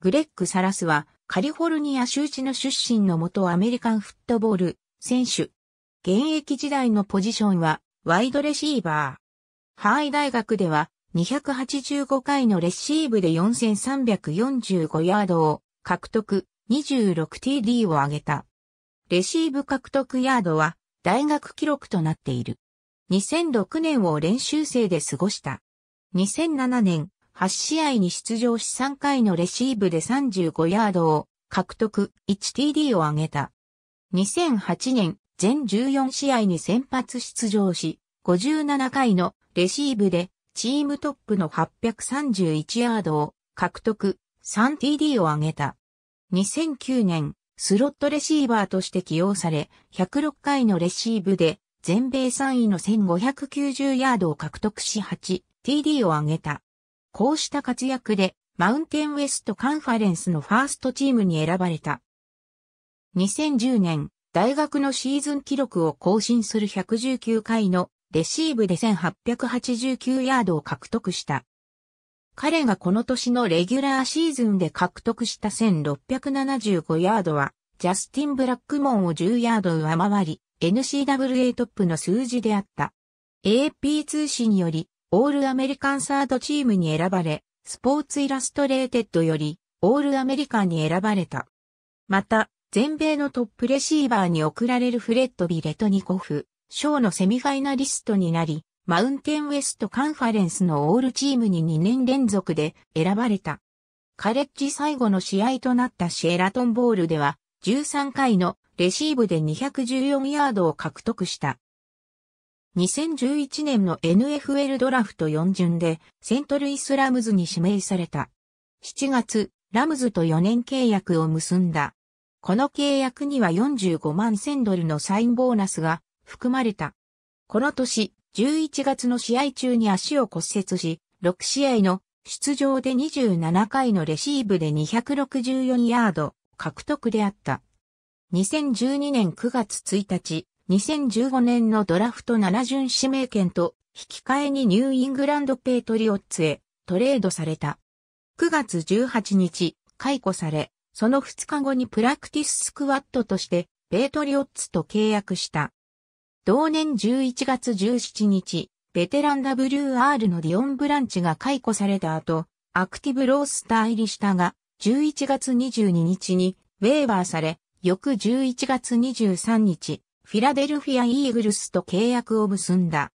グレッグ・サラスはカリフォルニア州知の出身の元アメリカンフットボール選手。現役時代のポジションはワイドレシーバー。ハワイ大学では285回のレシーブで4345ヤードを獲得 26TD を上げた。レシーブ獲得ヤードは大学記録となっている。2006年を練習生で過ごした。2007年、8試合に出場し3回のレシーブで35ヤードを獲得、1TD を挙げた。2008年、全14試合に先発出場し、57回のレシーブでチームトップの831ヤードを獲得、3TD を挙げた。2009年、スロットレシーバーとして起用され、106回のレシーブで全米3位の1590ヤードを獲得し 8TD を挙げた。こうした活躍で、マウンテンウェストカンファレンスのファーストチームに選ばれた。2010年、大学のシーズン記録を更新する119回のレシーブで1889ヤードを獲得した。彼がこの年のレギュラーシーズンで獲得した1675ヤードは、ジャスティン・ブラックモンを10ヤード上回り、n c w a トップの数字であった。AP 通信により、オールアメリカンサードチームに選ばれ、スポーツイラストレーテッドより、オールアメリカンに選ばれた。また、全米のトップレシーバーに贈られるフレッド・ビレトニコフ、賞のセミファイナリストになり、マウンテンウェストカンファレンスのオールチームに2年連続で選ばれた。カレッジ最後の試合となったシエラトンボールでは、13回のレシーブで214ヤードを獲得した。2011年の NFL ドラフト4巡でセントルイスラムズに指名された。7月、ラムズと4年契約を結んだ。この契約には45万1000ドルのサインボーナスが含まれた。この年、11月の試合中に足を骨折し、6試合の出場で27回のレシーブで264ヤード獲得であった。2012年9月1日、2015年のドラフト7巡指名権と引き換えにニューイングランドペイトリオッツへトレードされた。9月18日、解雇され、その2日後にプラクティススクワットとしてペイトリオッツと契約した。同年11月17日、ベテラン WR のディオン・ブランチが解雇された後、アクティブロースター入りしたが、11月22日にウェーバーされ、翌11月23日、フィラデルフィア・イーグルスと契約を結んだ。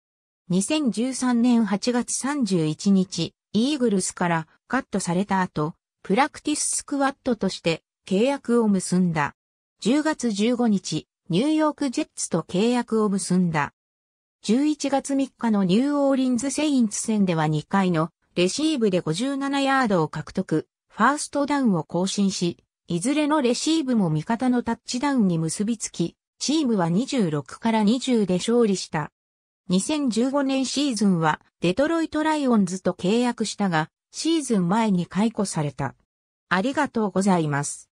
2013年8月31日、イーグルスからカットされた後、プラクティススクワットとして契約を結んだ。10月15日、ニューヨークジェッツと契約を結んだ。11月3日のニューオーリンズ・セインツ戦では2回のレシーブで57ヤードを獲得、ファーストダウンを更新し、いずれのレシーブも味方のタッチダウンに結びつき、チームは26から20で勝利した。2015年シーズンはデトロイトライオンズと契約したが、シーズン前に解雇された。ありがとうございます。